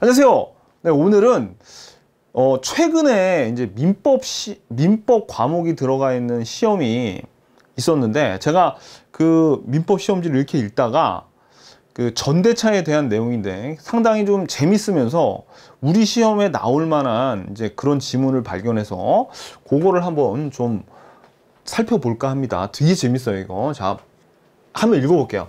안녕하세요. 네, 오늘은 어, 최근에 이제 민법 시, 민법 과목이 들어가 있는 시험이 있었는데 제가 그 민법 시험지를 이렇게 읽다가 그 전대차에 대한 내용인데 상당히 좀 재밌으면서 우리 시험에 나올 만한 이제 그런 지문을 발견해서 그거를 한번 좀 살펴볼까 합니다. 되게 재밌어요, 이거. 자, 한번 읽어볼게요.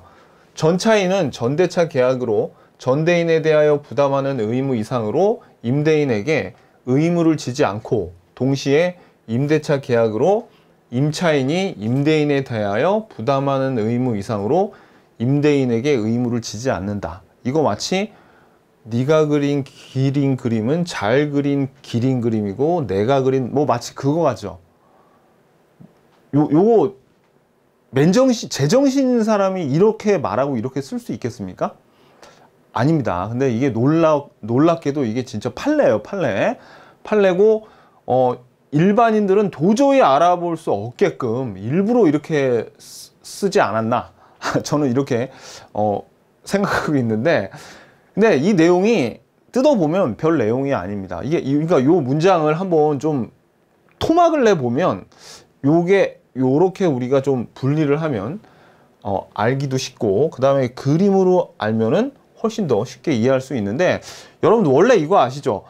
전차인은 전대차 계약으로 전대인에 대하여 부담하는 의무 이상으로 임대인에게 의무를 지지 않고 동시에 임대차 계약으로 임차인이 임대인에 대하여 부담하는 의무 이상으로 임대인에게 의무를 지지 않는다. 이거 마치 네가 그린 기린 그림은 잘 그린 기린 그림이고 내가 그린 뭐 마치 그거 같죠. 요 요거 맨정신 제정신 사람이 이렇게 말하고 이렇게 쓸 수 있겠습니까? 아닙니다. 근데 이게 놀라, 놀랍게도 이게 진짜 팔레예요 판례. 팔레고 어, 일반인들은 도저히 알아볼 수 없게끔 일부러 이렇게 쓰, 지 않았나. 저는 이렇게, 어, 생각하고 있는데, 근데 이 내용이 뜯어보면 별 내용이 아닙니다. 이게, 그러니까 요 문장을 한번 좀 토막을 내보면 요게, 요렇게 우리가 좀 분리를 하면, 어, 알기도 쉽고, 그 다음에 그림으로 알면은 훨씬 더 쉽게 이해할 수 있는데 여러분 원래 이거 아시죠?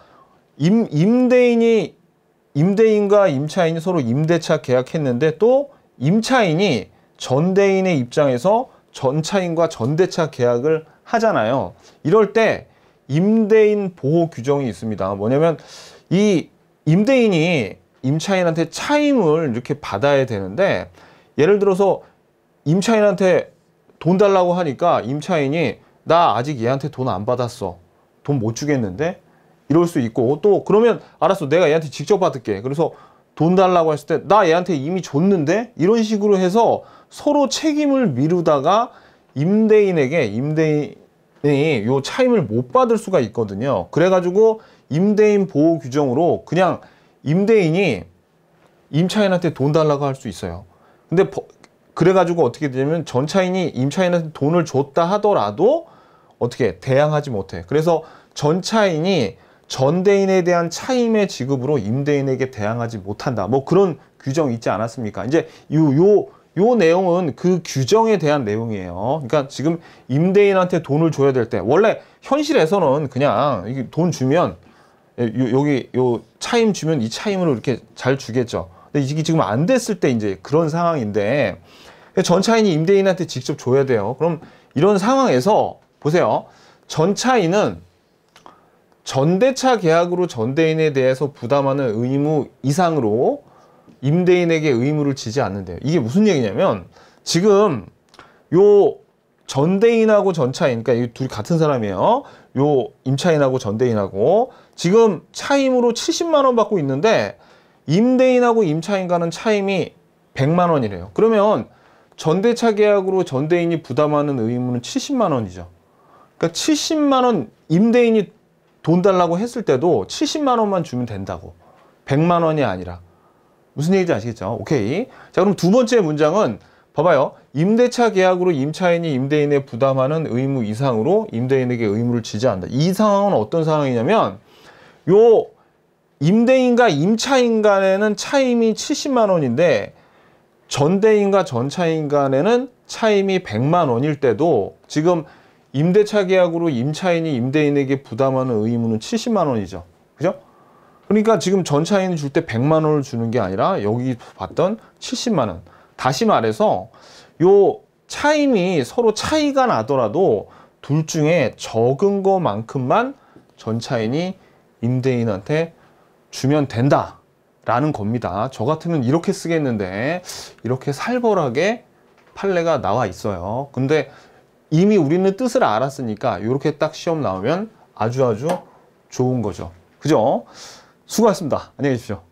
임, 임대인이 임대인과 임차인이 서로 임대차 계약했는데 또 임차인이 전대인의 입장에서 전차인과 전대차 계약을 하잖아요. 이럴 때 임대인 보호 규정이 있습니다. 뭐냐면 이 임대인이 임차인한테 차임을 이렇게 받아야 되는데 예를 들어서 임차인한테 돈 달라고 하니까 임차인이 나 아직 얘한테 돈 안 받았어. 돈 못 주겠는데? 이럴 수 있고 또 그러면 알았어 내가 얘한테 직접 받을게. 그래서 돈 달라고 했을 때 나 얘한테 이미 줬는데? 이런 식으로 해서 서로 책임을 미루다가 임대인에게 임대인이 요 차임을 못 받을 수가 있거든요. 그래가지고 임대인 보호 규정으로 그냥 임대인이 임차인한테 돈 달라고 할 수 있어요. 근데 그래가지고 어떻게 되냐면 전차인이 임차인한테 돈을 줬다 하더라도 어떻게 대항하지 못해. 그래서 전차인이 전대인에 대한 차임의 지급으로 임대인에게 대항하지 못한다. 뭐 그런 규정 있지 않았습니까? 이제 요, 요, 요 내용은 그 규정에 대한 내용이에요. 그러니까 지금 임대인한테 돈을 줘야 될 때, 원래 현실에서는 그냥 돈 주면 요, 여기 요 차임 주면 이 차임으로 이렇게 잘 주겠죠. 근데 이게 지금 안 됐을 때 이제 그런 상황인데 전차인이 임대인한테 직접 줘야 돼요. 그럼 이런 상황에서 보세요. 전차인은 전대차 계약으로 전대인에 대해서 부담하는 의무 이상으로 임대인에게 의무를 지지 않는데요. 이게 무슨 얘기냐면 지금 요 전대인하고 전차인 그러니까 이 둘이 같은 사람이에요. 요 임차인하고 전대인하고 지금 차임으로 70만 원 받고 있는데 임대인하고 임차인과는 차임이 100만 원이래요. 그러면 전대차 계약으로 전대인이 부담하는 의무는 70만 원이죠. 그러니까 70만 원 임대인이 돈 달라고 했을 때도 70만 원만 주면 된다고. 100만 원이 아니라. 무슨 얘기인지 아시겠죠? 오케이. 자, 그럼 두 번째 문장은 봐봐요. 임대차 계약으로 임차인이 임대인에 부담하는 의무 이상으로 임대인에게 의무를 지지한다. 이 상황은 어떤 상황이냐면 요 임대인과 임차인 간에는 차임이 70만 원인데 전대인과 전차인 간에는 차임이 100만 원일 때도 지금 임대차 계약으로 임차인이 임대인에게 부담하는 의무는 70만 원이죠. 그죠? 그러니까 지금 전차인이 줄 때 100만 원을 주는 게 아니라 여기 봤던 70만 원. 다시 말해서 요 차임이 서로 차이가 나더라도 둘 중에 적은 것만큼만 전차인이 임대인한테 주면 된다 라는 겁니다 저 같으면 이렇게 쓰겠는데 이렇게 살벌하게 판례가 나와 있어요 근데 이미 우리는 뜻을 알았으니까 이렇게 딱 시험 나오면 아주 아주 좋은 거죠. 그죠? 수고하셨습니다. 안녕히 계십시오.